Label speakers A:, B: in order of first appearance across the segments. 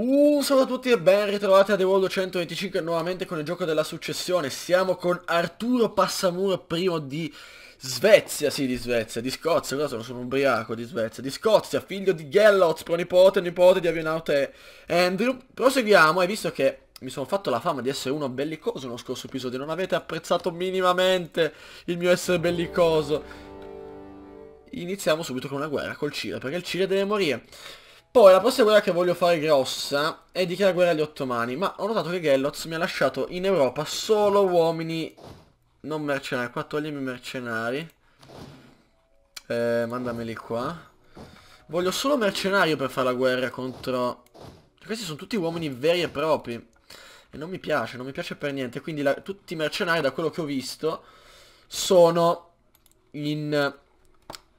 A: Uh, salve a tutti e ben ritrovati a The World 125 nuovamente con il gioco della successione. Siamo con Arturo Passamuro, primo di Svezia, sì di Svezia, di Scozia, cosa sono? Sono ubriaco di Svezia, di Scozia, figlio di Gellotz, pronipote, nipote di avionaute Andrew. Proseguiamo, hai visto che mi sono fatto la fama di essere uno bellicoso nello scorso episodio, non avete apprezzato minimamente il mio essere bellicoso. Iniziamo subito con una guerra col Cile, perché il Cile deve morire. Poi la prossima guerra che voglio fare grossa è dichiarare guerra agli ottomani, ma ho notato che Gellots mi ha lasciato in Europa solo uomini non mercenari. Qua togliemi i mercenari. Eh, mandameli qua. Voglio solo mercenario per fare la guerra contro... Questi sono tutti uomini veri e propri. E non mi piace, non mi piace per niente. Quindi la... tutti i mercenari, da quello che ho visto, sono in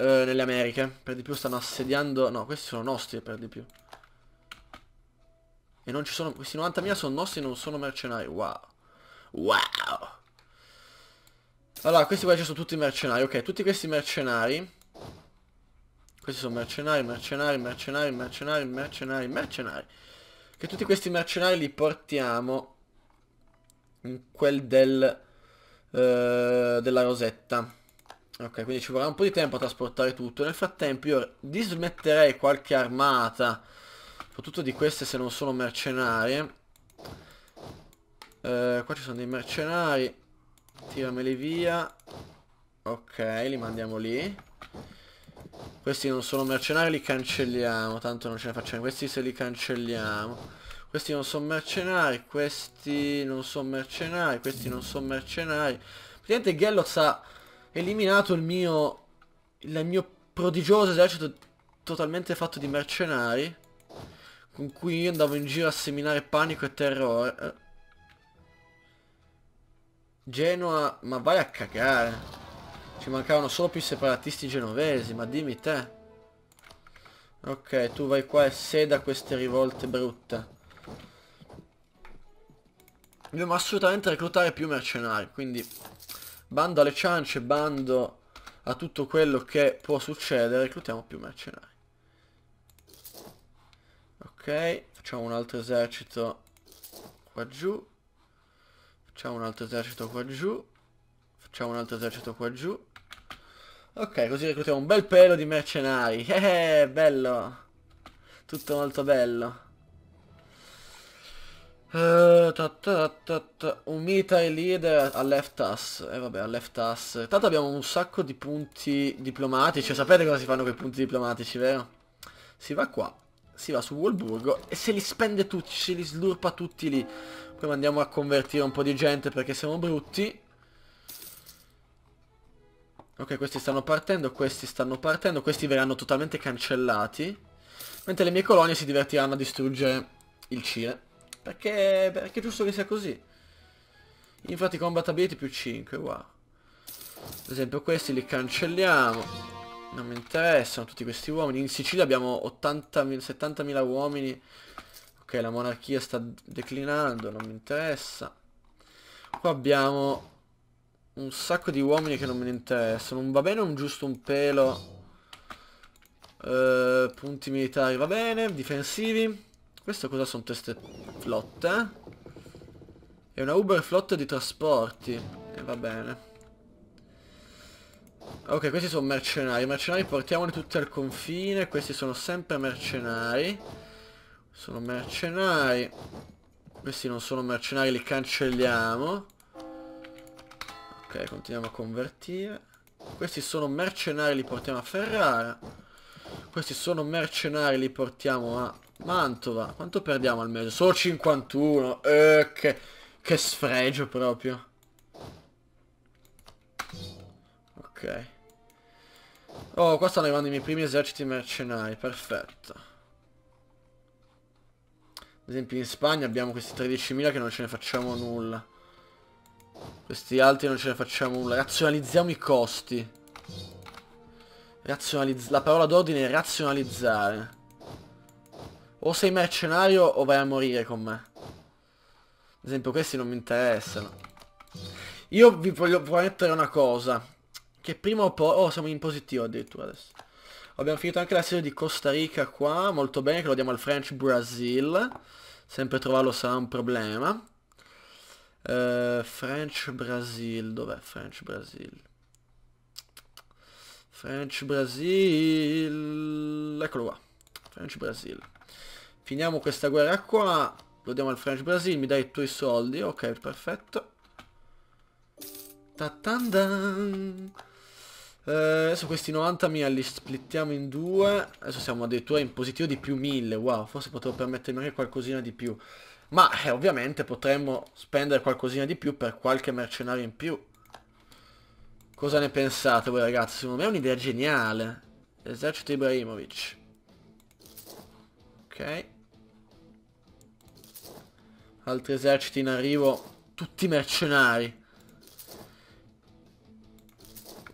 A: nelle eh, Americhe. Per di più stanno assediando... No, questi sono nostri per di più. E non ci sono... Questi 90.000 sono nostri, e non sono mercenari. Wow. Wow. Allora, questi qua ci sono tutti mercenari. Ok, tutti questi mercenari... Questi sono mercenari, mercenari, mercenari, mercenari, mercenari, mercenari. Che tutti questi mercenari li portiamo in quel del, eh, della rosetta. Ok, quindi ci vorrà un po' di tempo a trasportare tutto. Nel frattempo io dismetterei qualche armata, soprattutto di queste se non sono mercenarie. Eh, qua ci sono dei mercenari. Tirameli via. Ok, li mandiamo lì. Questi non sono mercenari, li cancelliamo. Tanto non ce ne facciamo. Questi se li cancelliamo. Questi non sono mercenari, questi non sono mercenari, questi non sono mercenari. Praticamente Gellot ha eliminato il mio, il mio prodigioso esercito totalmente fatto di mercenari con cui io andavo in giro a seminare panico e terrore. Genoa, ma vai a cagare. Ci mancavano solo più separatisti genovesi, ma dimmi te. Ok, tu vai qua e seda queste rivolte brutte. Dobbiamo assolutamente reclutare più mercenari, quindi Bando alle ciance, bando a tutto quello che può succedere. Reclutiamo più mercenari. Ok, facciamo un altro esercito qua giù. Facciamo un altro esercito qua giù. Facciamo un altro esercito qua giù. Ok, così reclutiamo un bel pelo di mercenari. Eh, eh bello. Tutto molto bello. Uh, ta Umita e leader ha left us E eh, vabbè ha left us Tanto abbiamo un sacco di punti diplomatici Sapete cosa si fanno con i punti diplomatici vero? Si va qua Si va su Wolburgo E se li spende tutti Se li slurpa tutti lì Poi andiamo a convertire un po' di gente Perché siamo brutti Ok questi stanno partendo Questi stanno partendo Questi verranno totalmente cancellati Mentre le mie colonie si divertiranno a distruggere il Cile perché, perché è giusto che sia così. Infatti combat ability più 5, wow. Ad esempio questi li cancelliamo. Non mi interessano tutti questi uomini. In Sicilia abbiamo 70.000 uomini. Ok, la monarchia sta declinando, non mi interessa. Qua abbiamo un sacco di uomini che non mi interessano. Non va bene un giusto un pelo. Uh, punti militari va bene, difensivi. Questo cosa sono teste flotte? È una Uber flotta di trasporti. E eh, va bene. Ok, questi sono mercenari. Mercenari portiamoli tutti al confine. Questi sono sempre mercenari. Sono mercenari. Questi non sono mercenari, li cancelliamo. Ok, continuiamo a convertire. Questi sono mercenari, li portiamo a Ferrara. Questi sono mercenari, li portiamo a Mantova, quanto perdiamo al mese? Solo 51, eh, che, che sfregio proprio. Ok. Oh, qua stanno arrivando i miei primi eserciti mercenari, perfetto. Ad esempio in Spagna abbiamo questi 13.000 che non ce ne facciamo nulla. Questi altri non ce ne facciamo nulla. Razionalizziamo i costi. Razionalizz la parola d'ordine è razionalizzare. O sei mercenario o vai a morire con me. Ad esempio questi non mi interessano. Io vi voglio promettere una cosa. Che prima o poi... Oh, siamo in positivo addirittura adesso. Abbiamo finito anche la serie di Costa Rica qua. Molto bene, che lo diamo al French Brazil. Sempre trovarlo sarà un problema. Uh, French Brazil. Dov'è French Brazil? French Brazil. Eccolo qua. French Brazil. Finiamo questa guerra qua. Lo diamo al French Brasil. Mi dai i tuoi soldi. Ok, perfetto. Ta Eh, adesso questi 90.000 li splittiamo in due. Adesso siamo addirittura in positivo di più 1000. Wow, forse potevo permettermi anche qualcosina di più. Ma eh, ovviamente potremmo spendere qualcosina di più per qualche mercenario in più. Cosa ne pensate voi ragazzi? Secondo me è un'idea geniale. Esercito Ibrahimovic. Ok altri eserciti in arrivo, tutti mercenari.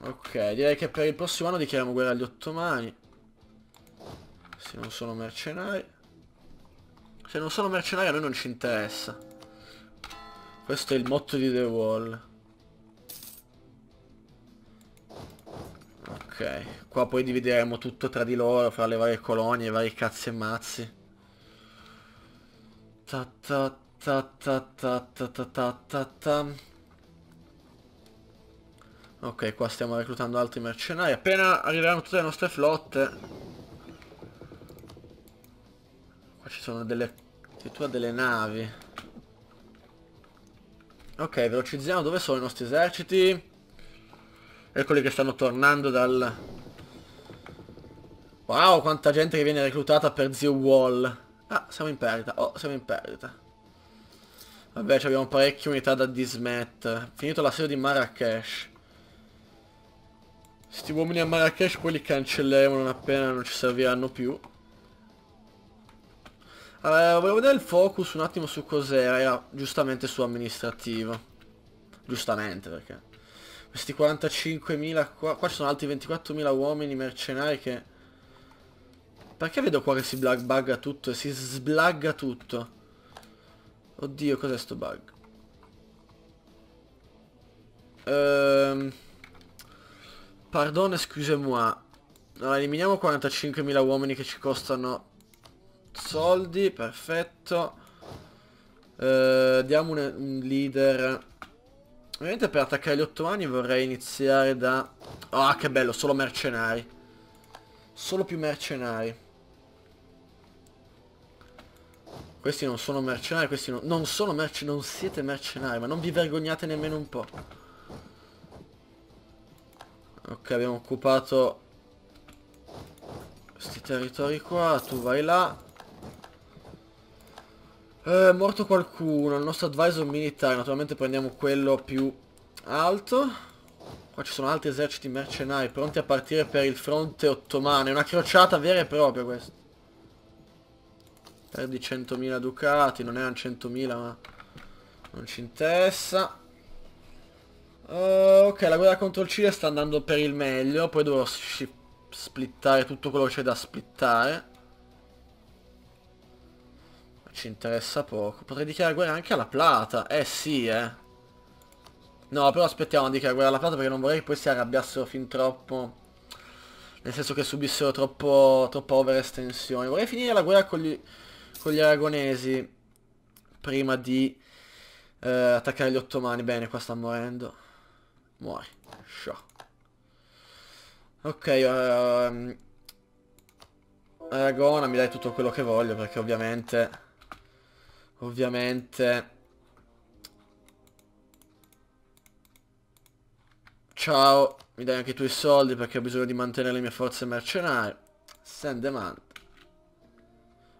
A: Ok, direi che per il prossimo anno dichiariamo guerra agli ottomani. Se non sono mercenari. Se non sono mercenari a noi non ci interessa. Questo è il motto di The Wall. Ok, qua poi divideremo tutto tra di loro, fra le varie colonie, i vari cazzi e mazzi. Ta, ta, Ta ta ta ta ta ta ta ta. Ok, qua stiamo reclutando altri mercenari. Appena arriveranno tutte le nostre flotte. Qua ci sono delle... addirittura delle navi. Ok, velocizziamo. Dove sono i nostri eserciti? Eccoli che stanno tornando dal... Wow, quanta gente che viene reclutata per Zio Wall. Ah, siamo in perdita. Oh, siamo in perdita. Vabbè, abbiamo parecchie unità da dismettere. Finito l'assedio di Marrakesh. Sti uomini a Marrakesh poi li cancelleremo non appena non ci serviranno più. Allora, volevo vedere il focus un attimo su cos'era. Era giustamente su amministrativo. Giustamente perché. Questi 45.000 qua. Qua ci sono altri 24.000 uomini mercenari che... Perché vedo qua che si bug bugga tutto e si sblagga tutto? Oddio, cos'è sto bug? Ehm... Pardon, scusez-moi. Allora, eliminiamo 45.000 uomini che ci costano soldi, perfetto. Uh, diamo un, un, leader Ovviamente per attaccare gli ottomani vorrei iniziare da... Ah oh, che bello, solo mercenari Solo più mercenari Questi non sono mercenari, questi non, non sono mercenari, non siete mercenari, ma non vi vergognate nemmeno un po'. Ok, abbiamo occupato questi territori qua, tu vai là. Eh, è morto qualcuno, il nostro advisor militare, naturalmente prendiamo quello più alto. Qua ci sono altri eserciti mercenari pronti a partire per il fronte ottomano, è una crociata vera e propria questa. Tre di 100.000 ducati, non erano 100.000 ma non ci interessa. Uh, ok, la guerra contro il Cile sta andando per il meglio, poi dovrò splittare tutto quello che c'è da splittare. Ci interessa poco. Potrei dichiarare guerra anche alla Plata. Eh sì, eh. No, però aspettiamo a dichiarare guerra alla Plata perché non vorrei che poi si arrabbiassero fin troppo. Nel senso che subissero troppo, troppo overestensione. Vorrei finire la guerra con gli con gli aragonesi prima di eh, attaccare gli ottomani. Bene, qua sta morendo. Muori. Sciò. Ok, uh, Aragona mi dai tutto quello che voglio perché ovviamente... Ovviamente... Ciao, mi dai anche tu i soldi perché ho bisogno di mantenere le mie forze mercenarie. Send the man.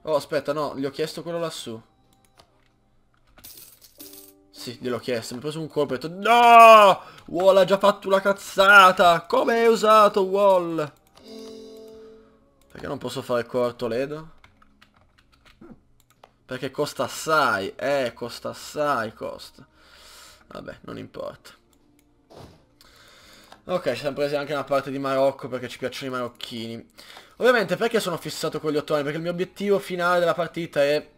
A: Oh, aspetta, no, gli ho chiesto quello lassù. Sì, gliel'ho chiesto, mi ha preso un colpo e ho detto No! Wall ha già fatto una cazzata! Come hai usato Wall? Perché non posso fare corto ledo? Perché costa assai, eh, costa assai, costa. Vabbè, non importa. Ok, ci siamo presi anche una parte di Marocco perché ci piacciono i marocchini. Ovviamente perché sono fissato con gli ottoni? Perché il mio obiettivo finale della partita è...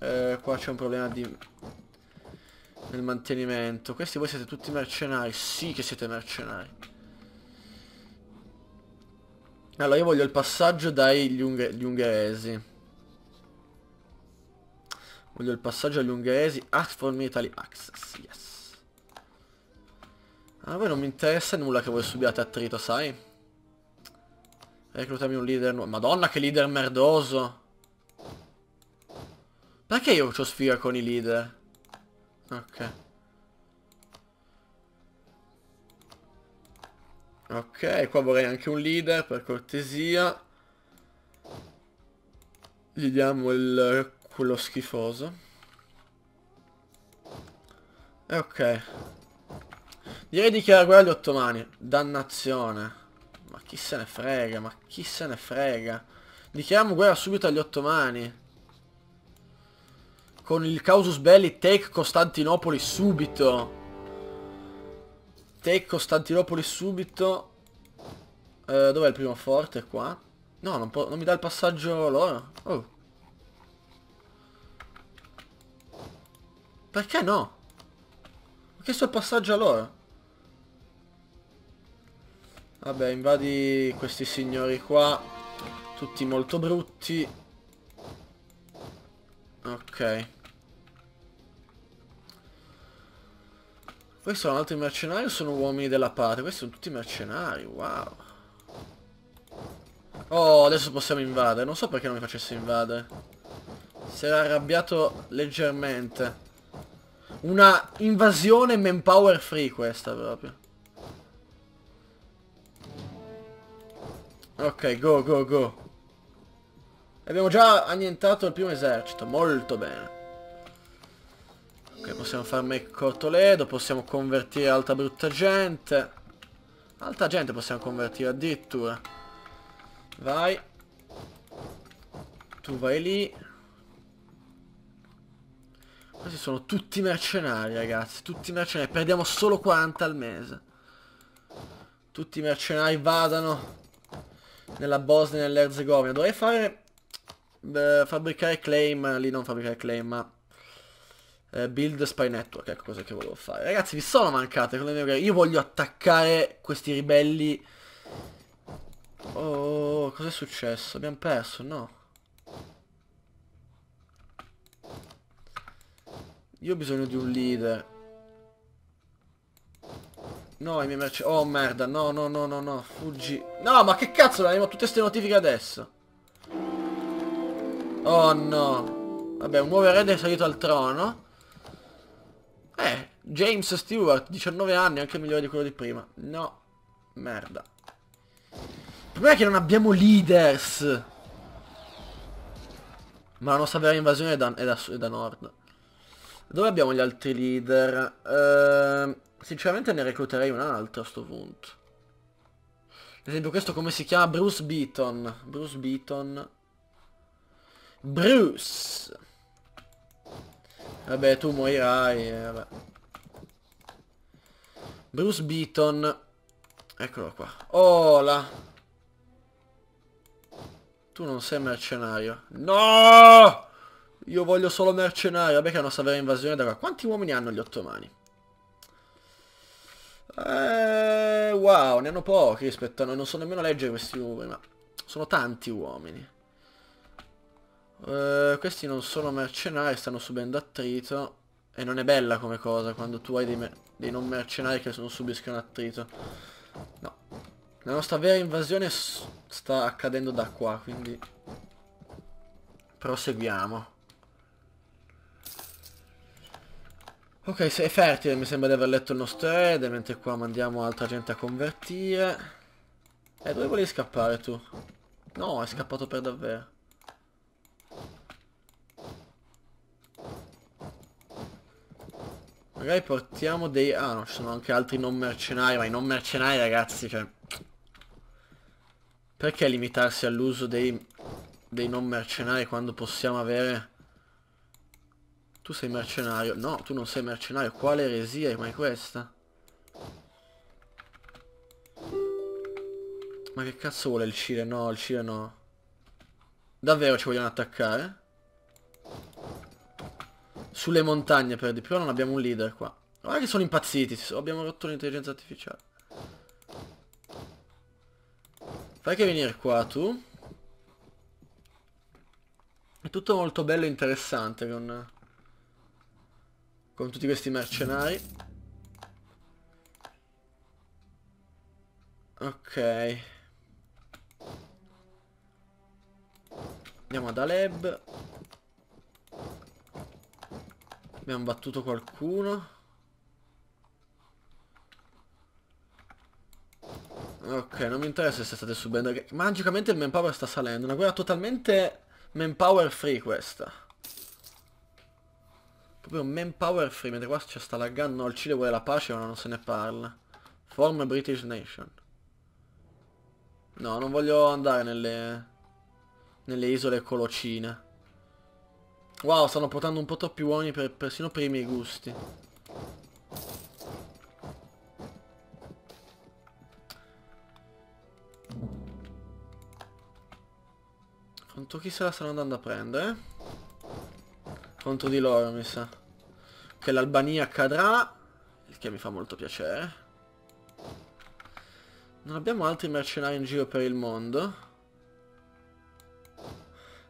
A: Eh, qua c'è un problema di... Nel mantenimento. Questi voi siete tutti mercenari. Sì che siete mercenari. Allora io voglio il passaggio dagli unghe... ungheresi. Voglio il passaggio agli ungheresi. Ask for me Italy access. Yes. A voi non mi interessa nulla che voi subiate attrito, sai? Reclutami un leader nuovo. Madonna che leader merdoso! Perché io ho sfiga con i leader? Ok. Ok, qua vorrei anche un leader, per cortesia. Gli diamo il, quello schifoso. E ok. Direi re dichiara guerra agli ottomani. Dannazione. Ma chi se ne frega, ma chi se ne frega. Dichiariamo guerra subito agli ottomani. Con il Causus Belli take Costantinopoli subito. Take Costantinopoli subito. Eh, Dov'è il primo forte? Qua. No, non, non, mi dà il passaggio loro. Oh. Perché no? Ho chiesto il passaggio a loro. Vabbè, invadi questi signori qua. Tutti molto brutti. Ok. Questi sono altri mercenari o sono uomini della patria? Questi sono tutti mercenari, wow. Oh, adesso possiamo invadere. Non so perché non mi facesse invadere. Si era arrabbiato leggermente. Una invasione manpower free questa proprio. Ok, go, go, go. Abbiamo già annientato il primo esercito, molto bene. Ok, possiamo far make Cortoledo, possiamo convertire alta brutta gente. Alta gente possiamo convertire addirittura. Vai. Tu vai lì. Questi sono tutti mercenari, ragazzi. Tutti mercenari. Perdiamo solo 40 al mese. Tutti i mercenari vadano nella Bosnia e nell'Erzegovina. Dovrei fare... Eh, fabbricare claim, lì non fabbricare claim, ma... Eh, build Spy Network, ecco cosa che volevo fare. Ragazzi, vi sono mancate con le mie guerre. Io voglio attaccare questi ribelli... Oh, cos'è successo? Abbiamo perso, no? Io ho bisogno di un leader. No, i miei mercenari. Oh, merda, no, no, no, no, no, fuggi. No, ma che cazzo, abbiamo tutte queste notifiche adesso. Oh, no. Vabbè, un nuovo erede è salito al trono. Eh, James Stewart, 19 anni, anche migliore di quello di prima. No, merda. Il problema è che non abbiamo leaders. Ma la nostra vera invasione è da, è da, è da nord. Dove abbiamo gli altri leader? Ehm... Sinceramente ne recluterei un altro a sto punto. Ad esempio questo come si chiama? Bruce Beaton. Bruce Beaton. Bruce! Vabbè, tu morirai, eh, vabbè. Bruce Beaton. Eccolo qua. Ola! Tu non sei mercenario. No! Io voglio solo mercenario. Vabbè che è una severa invasione da qua. Quanti uomini hanno gli ottomani? Eh, wow, ne hanno pochi rispetto a noi. Non so nemmeno leggere questi uomini, ma sono tanti uomini. Eh, questi non sono mercenari, stanno subendo attrito. E non è bella come cosa quando tu hai dei, dei non mercenari che non subiscono attrito. No. La nostra vera invasione sta accadendo da qua, quindi... Proseguiamo. Ok, sei fertile, mi sembra di aver letto il nostro erede, mentre qua mandiamo altra gente a convertire. E eh, dove volevi scappare tu? No, è scappato per davvero. Magari portiamo dei... Ah no, ci sono anche altri non mercenari, ma i non mercenari ragazzi, cioè... Perché limitarsi all'uso dei... dei non mercenari quando possiamo avere tu sei mercenario. No, tu non sei mercenario. Quale eresia è mai questa? Ma che cazzo vuole il Cile? No, il Cile no. Davvero ci vogliono attaccare? Sulle montagne per di più, non abbiamo un leader qua. Guarda che sono impazziti, abbiamo rotto l'intelligenza artificiale. Fai che venire qua tu. È tutto molto bello e interessante con con tutti questi mercenari. Ok. Andiamo ad Aleb. Abbiamo battuto qualcuno. Ok, non mi interessa se state subendo... Magicamente il manpower sta salendo. Una guerra totalmente manpower free questa. Proprio manpower free, mentre qua c'è sta laggando, no, il Cile vuole la pace ma non se ne parla. Form British Nation. No, non voglio andare nelle... Nelle isole colocine. Wow, stanno portando un po' troppi uomini per, persino per i miei gusti. Quanto chi se la stanno andando a prendere? contro di loro mi sa che l'Albania cadrà il che mi fa molto piacere non abbiamo altri mercenari in giro per il mondo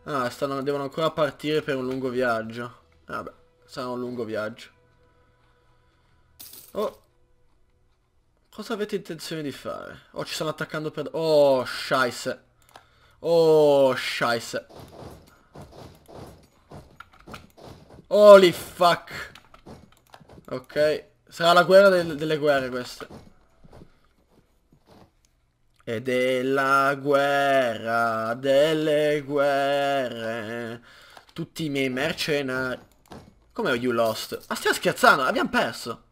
A: Ah, stanno, devono ancora partire per un lungo viaggio Vabbè, ah, sarà un lungo viaggio Oh Cosa avete intenzione di fare? Oh, ci stanno attaccando per... Oh, scheisse Oh, scheisse Holy fuck. Ok. Sarà la guerra del, delle guerre questa. Ed è la guerra delle guerre. Tutti i miei mercenari. Come ho you lost? Ma stiamo scherzando, abbiamo perso.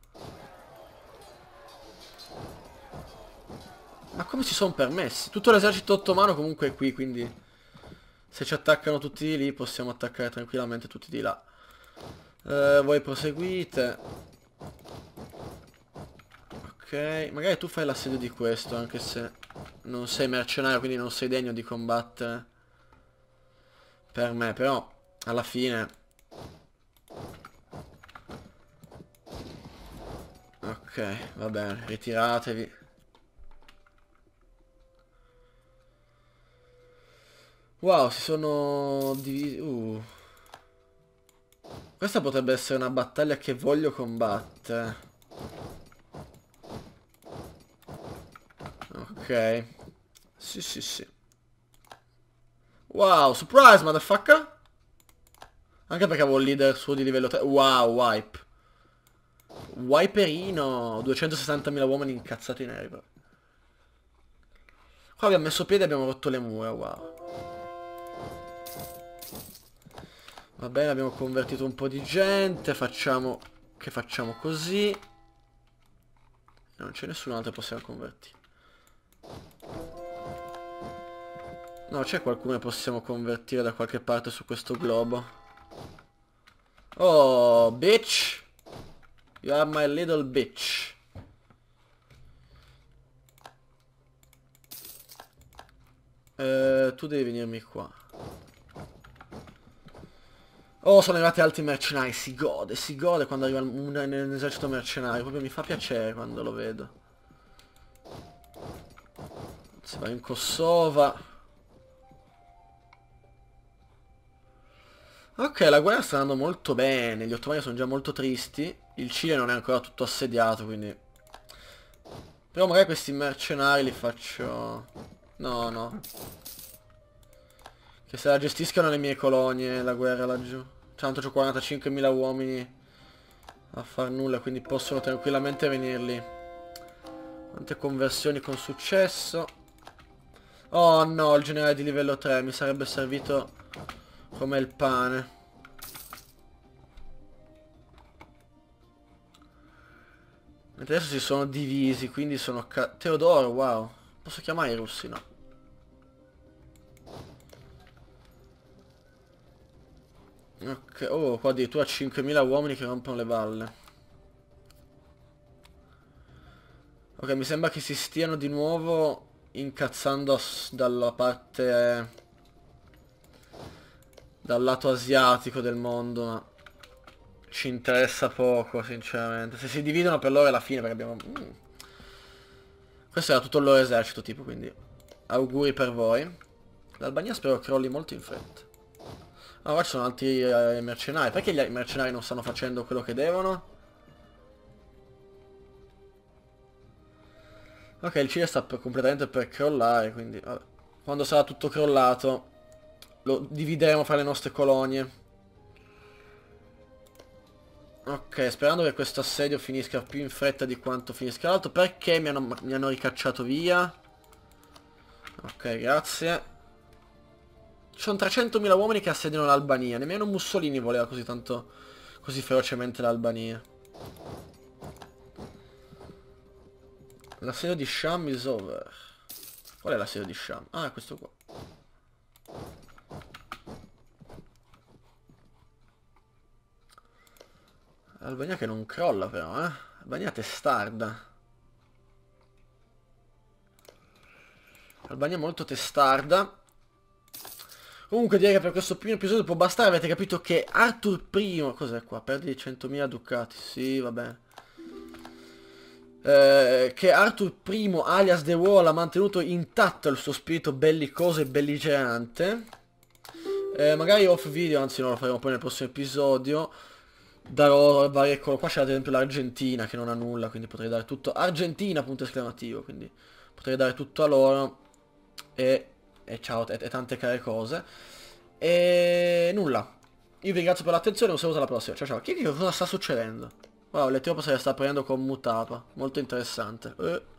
A: Ma come si sono permessi? Tutto l'esercito ottomano comunque è qui, quindi... Se ci attaccano tutti di lì, possiamo attaccare tranquillamente tutti di là. Eh, voi proseguite. Ok, magari tu fai l'assedio di questo, anche se non sei mercenario, quindi non sei degno di combattere per me, però alla fine... Ok, va bene, ritiratevi. Wow, si sono divisi... Uh. Questa potrebbe essere una battaglia che voglio combattere. Ok. Sì, sì, sì. Wow, surprise, motherfucker! Anche perché avevo un leader suo di livello 3. Wow, wipe. Wiperino. 260.000 uomini incazzati in erba. Qua abbiamo messo piede e abbiamo rotto le mura, wow. Va bene, abbiamo convertito un po' di gente. Facciamo che facciamo così. Non c'è nessun altro che possiamo convertire. No, c'è qualcuno che possiamo convertire da qualche parte su questo globo. Oh, bitch. You are my little bitch. Eh, tu devi venirmi qua. Oh, sono arrivati altri mercenari, si gode, si gode quando arriva un, un esercito mercenario, proprio mi fa piacere quando lo vedo. Si va in Kosova. Ok, la guerra sta andando molto bene, gli ottomani sono già molto tristi, il Cile non è ancora tutto assediato, quindi... Però magari questi mercenari li faccio... No, no. Che cioè, se la gestiscano le mie colonie la guerra laggiù. Tanto c'ho 45.000 uomini a far nulla, quindi possono tranquillamente venirli. Quante conversioni con successo. Oh no, il generale di livello 3 mi sarebbe servito come il pane. adesso si sono divisi, quindi sono... Teodoro, wow. Posso chiamare i russi? No. Ok, oh, qua addirittura 5.000 uomini che rompono le balle. Ok, mi sembra che si stiano di nuovo incazzando dalla parte... dal lato asiatico del mondo, ma ci interessa poco, sinceramente. Se si dividono per loro è la fine, perché abbiamo... Mm. Questo era tutto il loro esercito, tipo, quindi... Auguri per voi. L'Albania spero crolli molto in fretta. Ah, qua ci sono altri eh, mercenari. Perché gli mercenari non stanno facendo quello che devono? Ok, il Cile sta per, completamente per crollare, quindi... Vabbè. Quando sarà tutto crollato, lo divideremo fra le nostre colonie. Ok, sperando che questo assedio finisca più in fretta di quanto finisca l'altro. Perché mi hanno, mi hanno ricacciato via? Ok, grazie. Ci sono 300.000 uomini che assediano l'Albania. Nemmeno Mussolini voleva così tanto, così ferocemente l'Albania. L'assedio di Sham is over. Qual è l'assedio di Sham? Ah, questo qua. Albania che non crolla però, eh. Albania testarda. Albania molto testarda. Comunque direi che per questo primo episodio può bastare, avete capito che Arthur I... Cos'è qua? Perdi 100.000 ducati, sì, vabbè. Eh, che Arthur I, alias The Wall, ha mantenuto intatto il suo spirito bellicoso e belligerante. Eh, magari off video, anzi no, lo faremo poi nel prossimo episodio. Darò varie cose, Qua c'è ad esempio l'Argentina che non ha nulla, quindi potrei dare tutto. Argentina, punto esclamativo, quindi potrei dare tutto a loro. E e ciao e, e tante care cose. E nulla. Io vi ringrazio per l'attenzione, un saluto alla prossima. Ciao ciao. Chi che cosa sta succedendo? Wow, se la sta prendendo con mutapa. Molto interessante. Eh.